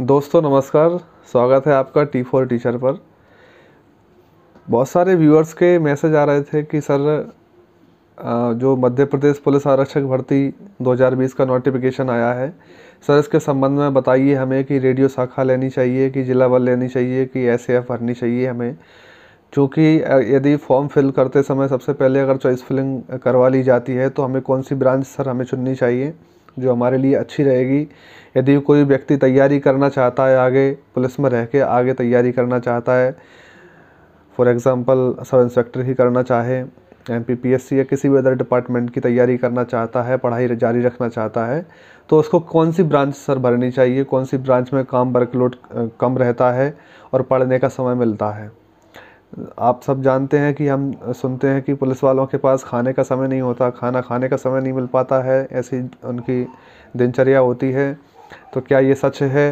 दोस्तों नमस्कार स्वागत है आपका टी फोर टीचर पर बहुत सारे व्यूअर्स के मैसेज आ रहे थे कि सर जो मध्य प्रदेश पुलिस आरक्षक भर्ती 2020 का नोटिफिकेशन आया है सर इसके संबंध में बताइए हमें कि रेडियो शाखा लेनी चाहिए कि जिला बल लेनी चाहिए कि एस भरनी चाहिए हमें चूँकि यदि फॉर्म फिल करते समय सबसे पहले अगर चॉइस फिलिंग करवा ली जाती है तो हमें कौन सी ब्रांच सर हमें चुननी चाहिए जो हमारे लिए अच्छी रहेगी यदि कोई व्यक्ति तैयारी करना चाहता है आगे पुलिस में रह के आगे तैयारी करना चाहता है फॉर एग्ज़ाम्पल सब इंस्पेक्टर ही करना चाहे M P P S C या किसी भी अदर डिपार्टमेंट की तैयारी करना चाहता है पढ़ाई जारी रखना चाहता है तो उसको कौन सी ब्रांच सर भरनी चाहिए कौन सी ब्रांच में काम वर्कलोड कम रहता है और पढ़ने का समय मिलता है आप सब जानते हैं कि हम सुनते हैं कि पुलिस वालों के पास खाने का समय नहीं होता खाना खाने का समय नहीं मिल पाता है ऐसी उनकी दिनचर्या होती है तो क्या ये सच है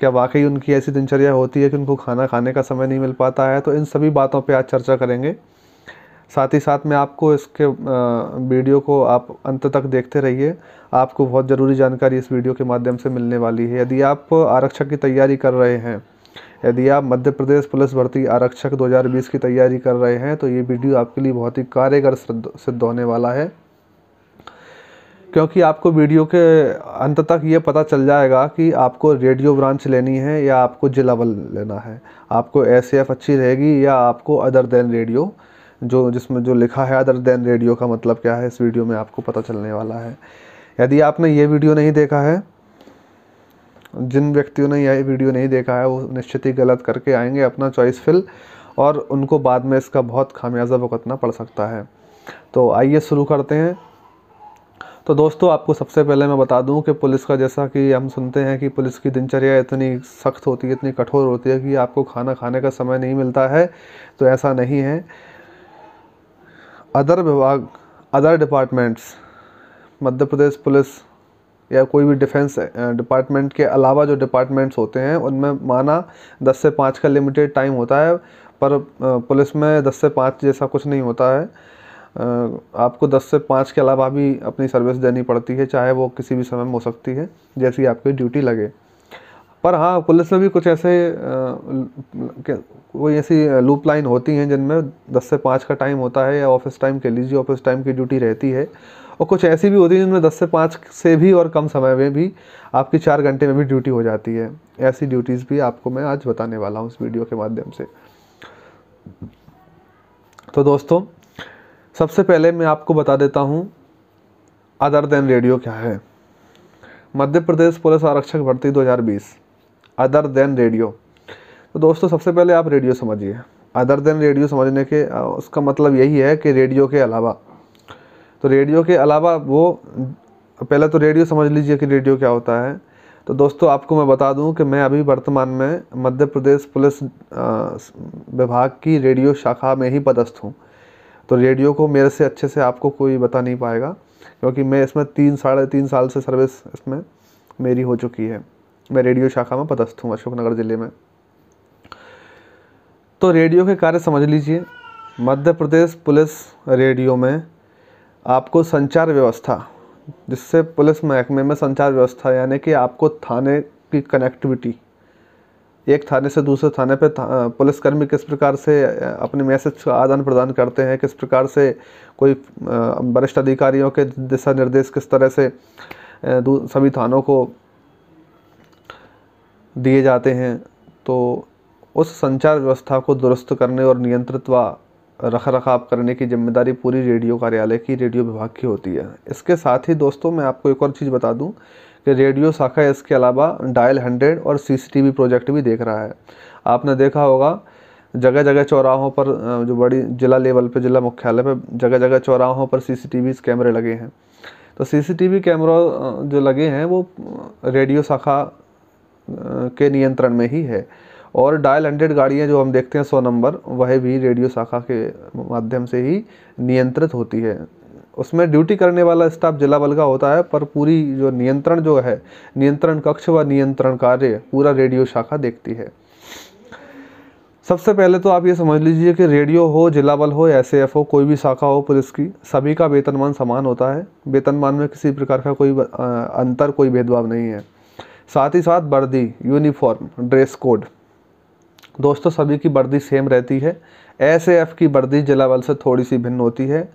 क्या वाकई उनकी ऐसी दिनचर्या होती है कि उनको खाना खाने का समय नहीं मिल पाता है तो इन सभी बातों पर आज चर्चा करेंगे साथ ही साथ में आपको इसके वीडियो को आप अंत तक देखते रहिए आपको बहुत ज़रूरी जानकारी इस वीडियो के माध्यम से मिलने वाली है यदि आप आरक्षक की तैयारी कर रहे हैं यदि आप मध्य प्रदेश पुलिस भर्ती आरक्षक 2020 की तैयारी कर रहे हैं तो ये वीडियो आपके लिए बहुत ही कारगर सिद्ध होने वाला है क्योंकि आपको वीडियो के अंत तक ये पता चल जाएगा कि आपको रेडियो ब्रांच लेनी है या आपको जिला बल लेना है आपको एस अच्छी रहेगी या आपको अदर देन रेडियो जो जिसमें जो लिखा है अदर देन रेडियो का मतलब क्या है इस वीडियो में आपको पता चलने वाला है यदि आपने ये वीडियो नहीं देखा है जिन व्यक्तियों ने यह वीडियो नहीं देखा है वो निश्चित ही गलत करके आएंगे अपना चॉइस फिल और उनको बाद में इसका बहुत खामियाजा भुगतना पड़ सकता है तो आइए शुरू करते हैं तो दोस्तों आपको सबसे पहले मैं बता दूं कि पुलिस का जैसा कि हम सुनते हैं कि पुलिस की दिनचर्या इतनी सख्त होती है इतनी कठोर होती है कि आपको खाना खाने का समय नहीं मिलता है तो ऐसा नहीं है अदर विभाग other departments Madhya Pradesh police या कोई भी डिफेंस डिपार्टमेंट के अलावा जो डिपार्टमेंट्स होते हैं उनमें माना दस से पाँच का लिमिटेड टाइम होता है पर पुलिस में दस से पाँच जैसा कुछ नहीं होता है आपको दस से पाँच के अलावा भी अपनी सर्विस देनी पड़ती है चाहे वो किसी भी समय में हो सकती है जैसी आपकी ड्यूटी लगे पर हाँ पुलिस में भी कुछ ऐसे कोई ऐसी लूप लाइन होती हैं जिनमें दस से पाँच का टाइम होता है या ऑफिस टाइम कह लीजिए ऑफिस टाइम की ड्यूटी रहती है और कुछ ऐसी भी होती है जिनमें दस से पाँच से भी और कम समय में भी आपकी चार घंटे में भी ड्यूटी हो जाती है ऐसी ड्यूटीज़ भी आपको मैं आज बताने वाला हूँ इस वीडियो के माध्यम से तो दोस्तों सबसे पहले मैं आपको बता देता हूँ अदर देन रेडियो क्या है मध्य प्रदेश पुलिस आरक्षक भर्ती अदर देन रेडियो तो दोस्तों सबसे पहले आप रेडियो समझिए अदर देन रेडियो समझने के उसका मतलब यही है कि रेडियो के अलावा तो रेडियो के अलावा वो पहले तो रेडियो समझ लीजिए कि रेडियो क्या होता है तो दोस्तों आपको मैं बता दूं कि मैं अभी वर्तमान में मध्य प्रदेश पुलिस विभाग की रेडियो शाखा में ही पदस्थ हूँ तो रेडियो को मेरे से अच्छे से आपको कोई बता नहीं पाएगा क्योंकि मैं इसमें तीन साढ़े तीन साल से सर्विस इसमें मेरी हो चुकी है मैं रेडियो शाखा में पदस्थ हूँ अशोकनगर ज़िले में तो रेडियो के कार्य समझ लीजिए मध्य प्रदेश पुलिस रेडियो में आपको संचार व्यवस्था जिससे पुलिस महकमे में संचार व्यवस्था यानी कि आपको थाने की कनेक्टिविटी एक थाने से दूसरे थाने पर था, पुलिसकर्मी किस प्रकार से अपने मैसेज का आदान प्रदान करते हैं किस प्रकार से कोई वरिष्ठ अधिकारियों के दिशा निर्देश किस तरह से सभी थानों को दिए जाते हैं तो उस संचार व्यवस्था को दुरुस्त करने और नियंत्रित व रख रखाव करने की जिम्मेदारी पूरी रेडियो कार्यालय की रेडियो विभाग की होती है इसके साथ ही दोस्तों मैं आपको एक और चीज़ बता दूं कि रेडियो शाखा इसके अलावा डायल हंड्रेड और सीसीटीवी प्रोजेक्ट भी देख रहा है आपने देखा होगा जगह जगह चौराहों पर जो बड़ी जिला लेवल पर जिला मुख्यालय पर जगह जगह चौराहों पर सी कैमरे लगे हैं तो सी कैमरा जो लगे हैं वो रेडियो शाखा के नियंत्रण में ही है और डायल हंड्रेड गाड़ियाँ जो हम देखते हैं सौ नंबर वह भी रेडियो शाखा के माध्यम से ही नियंत्रित होती है उसमें ड्यूटी करने वाला स्टाफ जिला बल का होता है पर पूरी जो नियंत्रण जो है नियंत्रण कक्ष व नियंत्रण कार्य पूरा रेडियो शाखा देखती है सबसे पहले तो आप ये समझ लीजिए कि रेडियो हो जिला बल हो एस एफ हो कोई भी शाखा हो पुलिस की सभी का वेतनमान समान होता है वेतनमान में किसी प्रकार का कोई अंतर कोई भेदभाव नहीं है साथ ही साथ वर्दी यूनिफॉर्म ड्रेस कोड दोस्तों सभी की वर्दी सेम रहती है एस एफ की वर्दी जिला से थोड़ी सी भिन्न होती है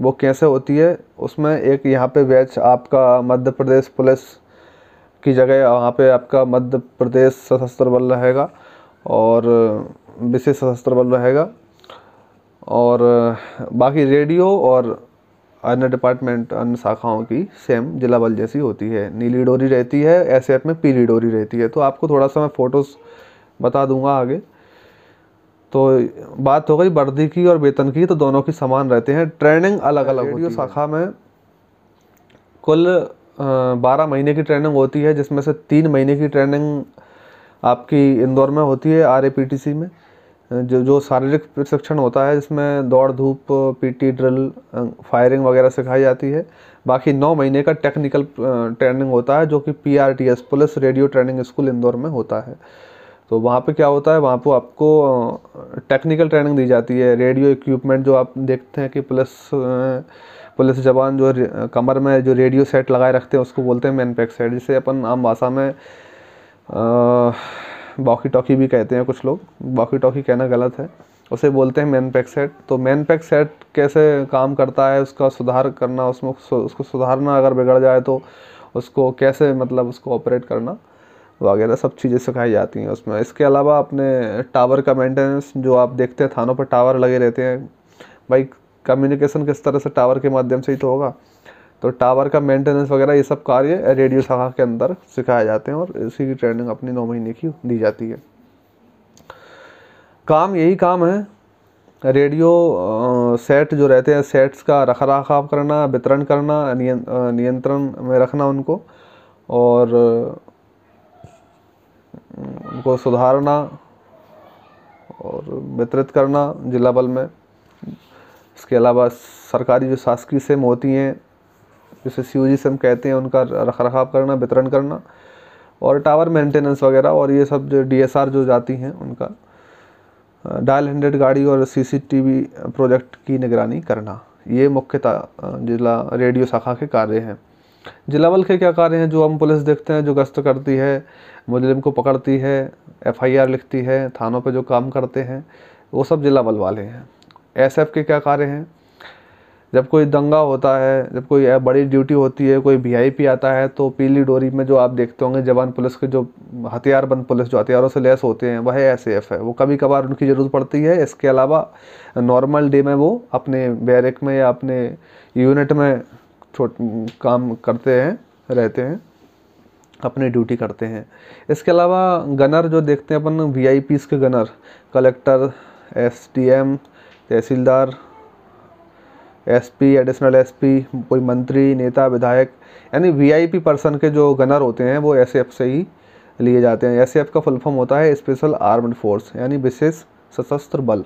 वो कैसे होती है उसमें एक यहाँ पे बैच आपका मध्य प्रदेश पुलिस की जगह वहाँ पे आपका मध्य प्रदेश सशस्त्र बल रहेगा और विशेष सशस्त्र बल रहेगा और बाकी रेडियो और अन्य डिपार्टमेंट अन्य शाखाओं की सेम जिला बल जैसी होती है नीली डोरी रहती है ऐसे में पीली डोरी रहती है तो आपको थोड़ा सा मैं फ़ोटोज़ बता दूंगा आगे तो बात हो गई वर्दी की और वेतन की तो दोनों की समान रहते हैं ट्रेनिंग अलग अलग होती है शाखा में कुल बारह महीने की ट्रेनिंग होती है जिसमें से तीन महीने की ट्रेनिंग आपकी इंदौर में होती है आर में जो जो शारीरिक प्रशिक्षण होता है जिसमें दौड़ धूप पीटी ड्रिल फायरिंग वगैरह सिखाई जाती है बाकी नौ महीने का टेक्निकल ट्रेनिंग होता है जो कि PRTS police radio training school Indore में होता है तो वहाँ पे क्या होता है वहाँ पर आपको टेक्निकल ट्रेनिंग दी जाती है रेडियो इक्विपमेंट जो आप देखते हैं कि पुलिस पुलिस जवान जो कमर में जो रेडियो सेट लगाए रखते हैं उसको बोलते हैं मैनपैक सेट जिसे अपन आम भाषा में आ, बॉकी टॉकी भी कहते हैं कुछ लोग बॉकी टॉकी कहना गलत है उसे बोलते हैं मैन पैक सेट तो मैन पैक सेट कैसे काम करता है उसका सुधार करना उसमें उसको सुधारना अगर बिगड़ जाए तो उसको कैसे मतलब उसको ऑपरेट करना वगैरह सब चीज़ें सिखाई जाती हैं उसमें इसके अलावा अपने टावर का मेंटेनेंस जो आप देखते हैं थानों पर टावर लगे रहते हैं भाई कम्युनिकेशन किस तरह से टावर के माध्यम से ही तो होगा तो टावर का मेंटेनेंस वगैरह ये सब कार्य रेडियो शाखा के अंदर सिखाए जाते हैं और इसी की ट्रेनिंग अपनी नौ महीने की दी जाती है काम यही काम है रेडियो सेट जो रहते हैं सेट्स का रख रखाव करना वितरण करना नियंत्रण में रखना उनको और उनको सुधारना और वितरित करना जिला बल में इसके अलावा सरकारी जो शासकीय सेम होती हैं जिसे सी जी से हम कहते हैं उनका रख रखाव करना वितरण करना और टावर मेंटेनेंस वगैरह और ये सब जो डी एस आर जो जाती हैं उनका डायल हंड्रेड गाड़ी और C C T V project की निगरानी करना ये मुख्यतः जिला रेडियो शाखा के कार्य हैं जिला बल के क्या कार्य हैं जो हम पुलिस देखते हैं जो गश्त करती है मुजरिम को पकड़ती है एफआईआर लिखती है थानों पर जो काम करते हैं वो सब जिला बल वाले हैं एसएफ के क्या कार्य हैं जब कोई दंगा होता है जब कोई बड़ी ड्यूटी होती है कोई वी आता है तो पीली डोरी में जो आप देखते होंगे जवान पुलिस के जो हथियारबंद पुलिस जो हथियारों से लैस होते हैं वह एस है वो कभी कभार उनकी ज़रूरत पड़ती है इसके अलावा नॉर्मल डे में वो अपने बैरक में या अपने यूनिट में छोट काम करते हैं रहते हैं अपनी ड्यूटी करते हैं इसके अलावा गनर जो देखते हैं अपन वी के गनर कलेक्टर एस तहसीलदार एसपी एडिशनल एसपी कोई मंत्री नेता विधायक यानी वीआईपी पर्सन के जो गनर होते हैं वो एस से ही लिए जाते हैं एस का फुल फॉर्म होता है स्पेशल आर्म्ड फोर्स यानी विशेष सशस्त्र बल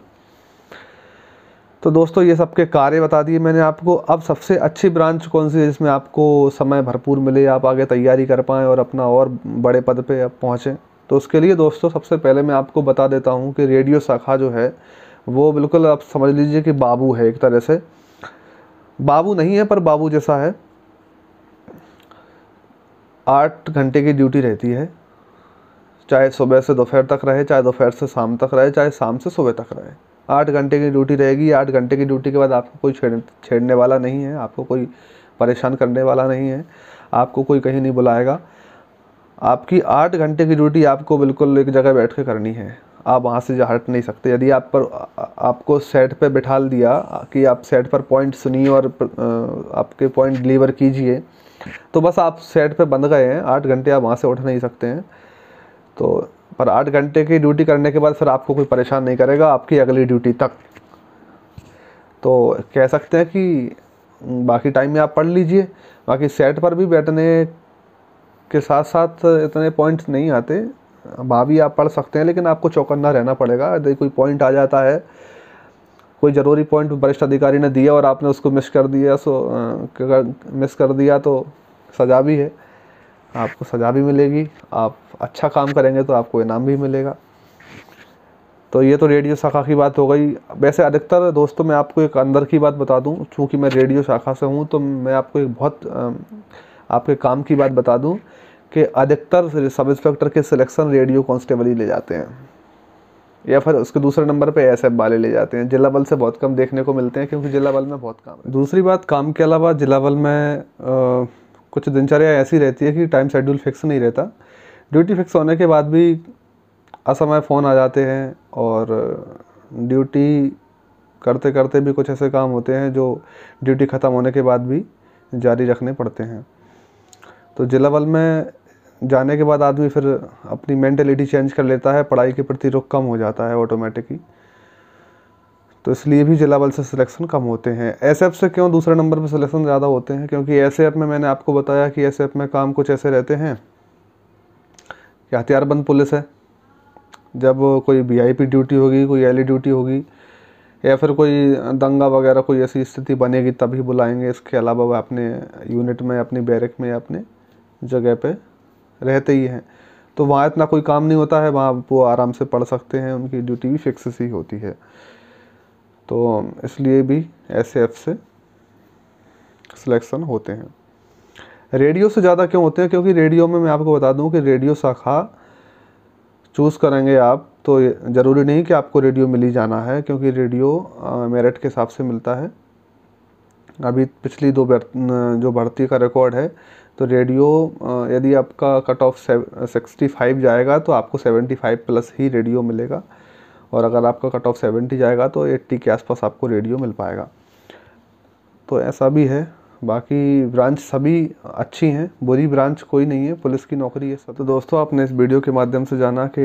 तो दोस्तों ये सबके कार्य बता दिए मैंने आपको अब सबसे अच्छी ब्रांच कौन सी है जिसमें आपको समय भरपूर मिले आप आगे तैयारी कर पाएँ और अपना और बड़े पद पे आप पहुँचें तो उसके लिए दोस्तों सबसे पहले मैं आपको बता देता हूँ कि रेडियो शाखा जो है वो बिल्कुल आप समझ लीजिए कि बाबू है एक तरह से बाबू नहीं है पर बाबू जैसा है आठ घंटे की ड्यूटी रहती है चाहे सुबह से दोपहर तक रहे चाहे दोपहर से शाम तक रहे चाहे शाम से सुबह तक रहे आठ घंटे की ड्यूटी रहेगी आठ घंटे की ड्यूटी के बाद आपको कोई छेड़ छेड़ने वाला नहीं है आपको कोई परेशान करने वाला नहीं है आपको कोई कहीं नहीं बुलाएगा आपकी आठ घंटे की ड्यूटी आपको बिल्कुल एक जगह बैठ के करनी है आप वहाँ से जा हट नहीं सकते यदि आप पर आपको सेट पर बिठा दिया कि आप सेट पर पॉइंट सुनिए और आपके पॉइंट डिलीवर कीजिए तो बस आप सेट पर बंध गए हैं आठ घंटे आप वहाँ से उठ नहीं सकते हैं तो पर आठ घंटे की ड्यूटी करने के बाद फिर आपको कोई परेशान नहीं करेगा आपकी अगली ड्यूटी तक तो कह सकते हैं कि बाकी टाइम में आप पढ़ लीजिए बाकी सेट पर भी बैठने के साथ साथ इतने पॉइंट्स नहीं आते भावी आप पढ़ सकते हैं लेकिन आपको चौकन्ना रहना पड़ेगा यदि कोई पॉइंट आ जाता है कोई ज़रूरी पॉइंट वरिष्ठ अधिकारी ने दिया और आपने उसको मिस कर दिया सो अगर मिस कर दिया तो सज़ा भी है आपको सज़ा भी मिलेगी आप अच्छा काम करेंगे तो आपको इनाम भी मिलेगा तो ये तो रेडियो शाखा की बात हो गई वैसे अधिकतर दोस्तों मैं आपको एक अंदर की बात बता दूं चूँकि मैं रेडियो शाखा से हूँ तो मैं आपको एक बहुत आपके काम की बात बता दूं के अधिकतर सब इंस्पेक्टर के सिलेक्शन रेडियो कांस्टेबल ही ले जाते हैं या फिर उसके दूसरे नंबर पे एस वाले ले जाते हैं जिला बल से बहुत कम देखने को मिलते हैं क्योंकि जिला बल में बहुत काम है दूसरी बात काम के अलावा जिला बल में आ, कुछ दिनचर्या ऐसी रहती है कि टाइम शेड्यूल फिक्स नहीं रहता ड्यूटी फिक्स होने के बाद भी असमय फ़ोन आ जाते हैं और ड्यूटी करते करते भी कुछ ऐसे काम होते हैं जो ड्यूटी ख़त्म होने के बाद भी जारी रखने पड़ते हैं तो जिला बल में जाने के बाद आदमी फिर अपनी मैंटेलिटी चेंज कर लेता है पढ़ाई के प्रति रुख कम हो जाता है ऑटोमेटिकली तो इसलिए भी जिला बल से सिलेक्शन कम होते हैं एस एफ से क्यों दूसरे नंबर पर सिलेक्शन ज़्यादा होते हैं क्योंकि एस एफ में मैंने आपको बताया कि एस एफ में काम कुछ ऐसे रहते हैं कि हथियारबंद पुलिस है जब कोई आई पी ड्यूटी होगी कोई ई ड्यूटी e होगी या फिर कोई दंगा वगैरह कोई ऐसी स्थिति बनेगी तभी बुलाएंगे इसके अलावा वह अपने यूनिट में अपनी बैरक में अपने जगह पर रहते ही हैं तो वहाँ इतना कोई काम नहीं होता है वहाँ वो आराम से पढ़ सकते हैं उनकी ड्यूटी भी फिक्स ही होती है तो इसलिए भी ऐसे से सिलेक्शन होते हैं रेडियो से ज़्यादा क्यों होते हैं क्योंकि रेडियो में मैं आपको बता दूं कि रेडियो शाखा चूज़ करेंगे आप तो ज़रूरी नहीं कि आपको रेडियो मिल ही जाना है क्योंकि रेडियो मेरिट के हिसाब से मिलता है अभी पिछली दो जो भर्ती का रिकॉर्ड है तो रेडियो यदि आपका कट ऑफ सिक्सटी फाइव जाएगा तो आपको सेवेंटी फाइव प्लस ही रेडियो मिलेगा और अगर आपका कट ऑफ सेवेंटी जाएगा तो एट्टी के आसपास आपको रेडियो मिल पाएगा तो ऐसा भी है बाकी ब्रांच सभी अच्छी हैं बुरी ब्रांच कोई नहीं है पुलिस की नौकरी है सब तो दोस्तों आपने इस वीडियो के माध्यम से जाना कि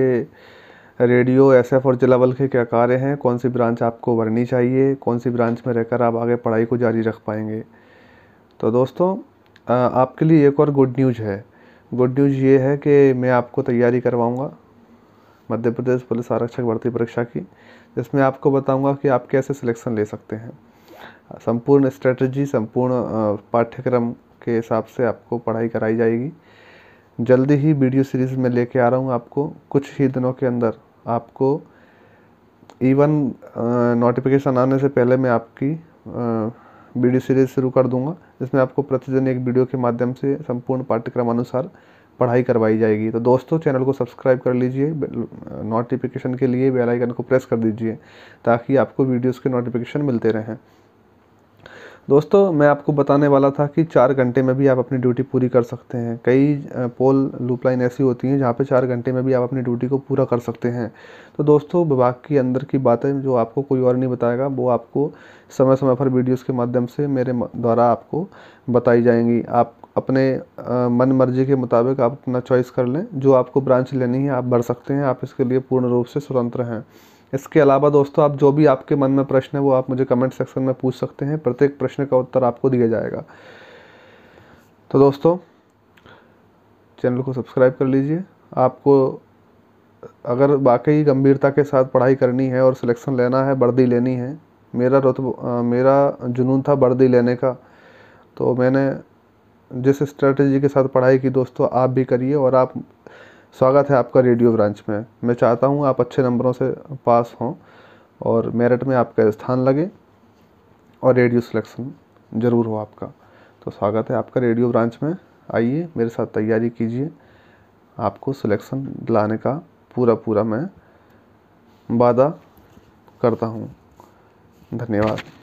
रेडियो एसएफ और जिला बल के क्या कार्य हैं कौन सी ब्रांच आपको भरनी चाहिए कौन सी ब्रांच में रहकर आप आगे पढ़ाई को जारी रख पाएंगे तो दोस्तों आपके लिए एक और गुड न्यूज़ है गुड न्यूज़ ये है कि मैं आपको तैयारी करवाऊँगा मध्य प्रदेश पुलिस आरक्षक भर्ती परीक्षा की जिसमें आपको बताऊँगा कि आप कैसे सिलेक्शन ले सकते हैं संपूर्ण स्ट्रेटजी संपूर्ण पाठ्यक्रम के हिसाब से आपको पढ़ाई कराई जाएगी जल्दी ही वीडियो सीरीज़ में लेके आ रहा हूँ आपको कुछ ही दिनों के अंदर आपको इवन नोटिफिकेशन आने से पहले मैं आपकी वीडियो सीरीज शुरू कर दूंगा जिसमें आपको प्रतिदिन एक वीडियो के माध्यम से संपूर्ण पाठ्यक्रम अनुसार पढ़ाई करवाई जाएगी तो दोस्तों चैनल को सब्सक्राइब कर लीजिए नोटिफिकेशन के लिए बेल आइकन को प्रेस कर दीजिए ताकि आपको वीडियोस के नोटिफिकेशन मिलते रहें दोस्तों मैं आपको बताने वाला था कि चार घंटे में भी आप अपनी ड्यूटी पूरी कर सकते हैं कई पोल लूप लाइन ऐसी होती हैं जहाँ पे चार घंटे में भी आप अपनी ड्यूटी को पूरा कर सकते हैं तो दोस्तों विभाग के अंदर की बातें जो आपको कोई और नहीं बताएगा वो आपको समय समय पर वीडियोस के माध्यम से मेरे द्वारा आपको बताई जाएंगी आप अपने मन मर्जी के मुताबिक आप अपना चॉइस कर लें जो आपको ब्रांच लेनी है आप भर सकते हैं आप इसके लिए पूर्ण रूप से स्वतंत्र हैं इसके अलावा दोस्तों आप जो भी आपके मन में प्रश्न है वो आप मुझे कमेंट सेक्शन में पूछ सकते हैं प्रत्येक प्रश्न का उत्तर आपको दिया जाएगा तो दोस्तों चैनल को सब्सक्राइब कर लीजिए आपको अगर वाकई गंभीरता के साथ पढ़ाई करनी है और सिलेक्शन लेना है वर्दी लेनी है मेरा रुतब मेरा जुनून था वर्दी लेने का तो मैंने जिस स्ट्रेटजी के साथ पढ़ाई की दोस्तों आप भी करिए और आप स्वागत है आपका रेडियो ब्रांच में मैं चाहता हूँ आप अच्छे नंबरों से पास हों और मेरिट में आपका स्थान लगे और रेडियो सिलेक्शन ज़रूर हो आपका तो स्वागत है आपका रेडियो ब्रांच में आइए मेरे साथ तैयारी कीजिए आपको सिलेक्शन लाने का पूरा पूरा मैं वादा करता हूँ धन्यवाद